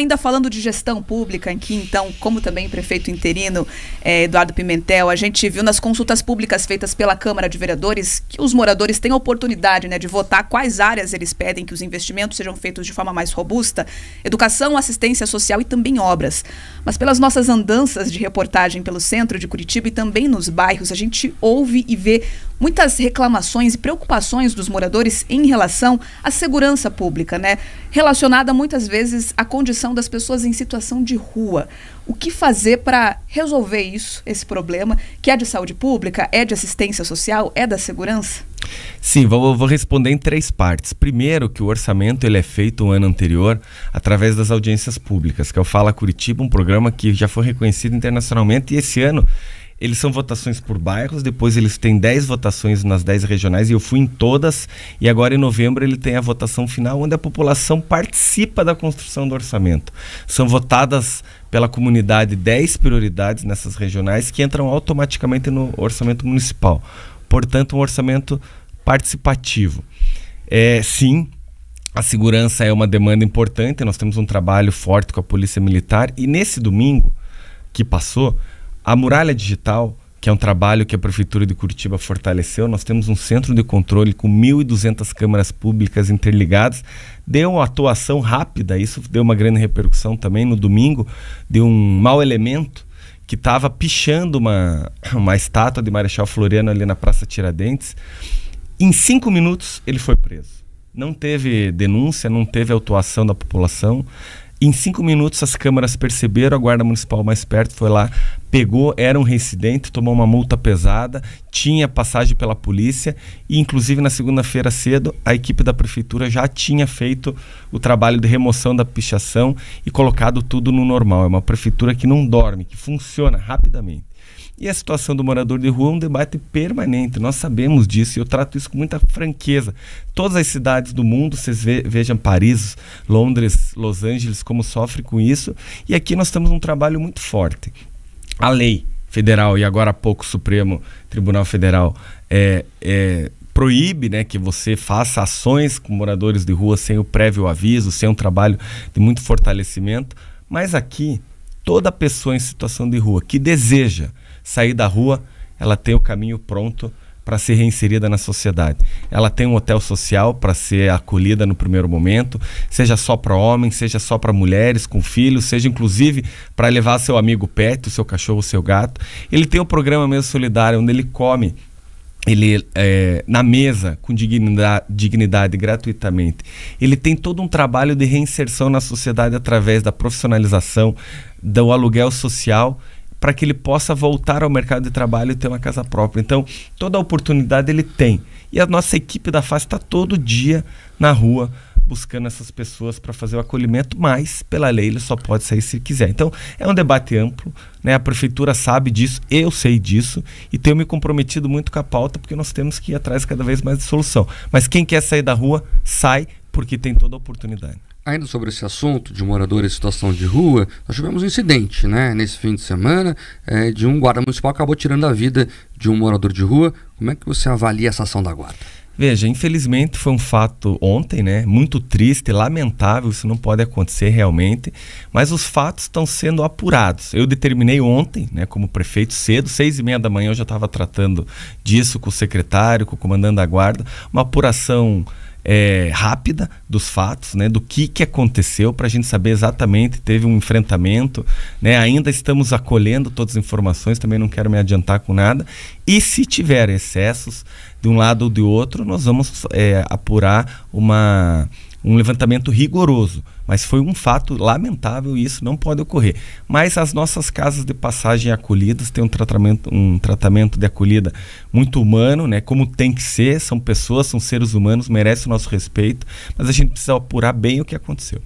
Ainda falando de gestão pública aqui, então, como também prefeito interino eh, Eduardo Pimentel, a gente viu nas consultas públicas feitas pela Câmara de Vereadores que os moradores têm a oportunidade né, de votar quais áreas eles pedem que os investimentos sejam feitos de forma mais robusta: educação, assistência social e também obras. Mas pelas nossas andanças de reportagem pelo centro de Curitiba e também nos bairros, a gente ouve e vê muitas reclamações e preocupações dos moradores em relação à segurança pública, né? Relacionada muitas vezes à condição das pessoas em situação de rua. O que fazer para resolver isso, esse problema, que é de saúde pública, é de assistência social, é da segurança? Sim, vou, vou, responder em três partes. Primeiro, que o orçamento ele é feito o ano anterior através das audiências públicas, que é o Fala Curitiba, um programa que já foi reconhecido internacionalmente e esse ano eles são votações por bairros, depois eles têm 10 votações nas 10 regionais e eu fui em todas. E agora em novembro ele tem a votação final, onde a população participa da construção do orçamento. São votadas pela comunidade 10 prioridades nessas regionais que entram automaticamente no orçamento municipal. Portanto, um orçamento participativo. É, sim, a segurança é uma demanda importante, nós temos um trabalho forte com a Polícia Militar e nesse domingo que passou, a muralha digital, que é um trabalho que a Prefeitura de Curitiba fortaleceu, nós temos um centro de controle com 1.200 câmaras públicas interligadas. Deu uma atuação rápida, isso deu uma grande repercussão também no domingo, de um mau elemento que estava pichando uma, uma estátua de Marechal Floriano ali na Praça Tiradentes. Em cinco minutos ele foi preso. Não teve denúncia, não teve autuação da população. Em cinco minutos, as câmaras perceberam, a guarda municipal mais perto foi lá, pegou, era um reincidente, tomou uma multa pesada, tinha passagem pela polícia e, inclusive, na segunda-feira cedo, a equipe da prefeitura já tinha feito o trabalho de remoção da pichação e colocado tudo no normal. É uma prefeitura que não dorme, que funciona rapidamente. E a situação do morador de rua é um debate permanente, nós sabemos disso e eu trato isso com muita franqueza. Todas as cidades do mundo, vocês ve vejam Paris, Londres, Los Angeles, como sofrem com isso. E aqui nós temos um trabalho muito forte. A lei federal e agora há pouco o Supremo Tribunal Federal é, é proíbe né, que você faça ações com moradores de rua sem o prévio aviso, sem um trabalho de muito fortalecimento. Mas aqui toda pessoa em situação de rua que deseja sair da rua, ela tem o caminho pronto para ser reinserida na sociedade. Ela tem um hotel social para ser acolhida no primeiro momento, seja só para homens, seja só para mulheres com filhos, seja inclusive para levar seu amigo perto, seu cachorro, seu gato. Ele tem um programa mesmo solidário onde ele come ele é, na mesa com dignidade, dignidade gratuitamente. Ele tem todo um trabalho de reinserção na sociedade através da profissionalização, do aluguel social para que ele possa voltar ao mercado de trabalho e ter uma casa própria. Então, toda a oportunidade ele tem. E a nossa equipe da FACE está todo dia na rua buscando essas pessoas para fazer o acolhimento, mas pela lei ele só pode sair se quiser. Então é um debate amplo, né? a prefeitura sabe disso, eu sei disso e tenho me comprometido muito com a pauta porque nós temos que ir atrás cada vez mais de solução. Mas quem quer sair da rua, sai porque tem toda a oportunidade. Ainda sobre esse assunto de moradores em situação de rua, nós tivemos um incidente né, nesse fim de semana é, de um guarda municipal acabou tirando a vida de um morador de rua. Como é que você avalia essa ação da guarda? Veja, infelizmente foi um fato ontem, né? Muito triste, lamentável, isso não pode acontecer realmente, mas os fatos estão sendo apurados. Eu determinei ontem, né, como prefeito, cedo, seis e meia da manhã, eu já estava tratando disso com o secretário, com o comandante da guarda, uma apuração é, rápida dos fatos, né, do que, que aconteceu, para a gente saber exatamente, teve um enfrentamento, né, ainda estamos acolhendo todas as informações, também não quero me adiantar com nada, e se tiver excessos de um lado ou de outro, nós vamos é, apurar uma um levantamento rigoroso, mas foi um fato lamentável e isso não pode ocorrer. Mas as nossas casas de passagem acolhidas têm um tratamento, um tratamento de acolhida muito humano, né? Como tem que ser, são pessoas, são seres humanos, merecem o nosso respeito, mas a gente precisa apurar bem o que aconteceu.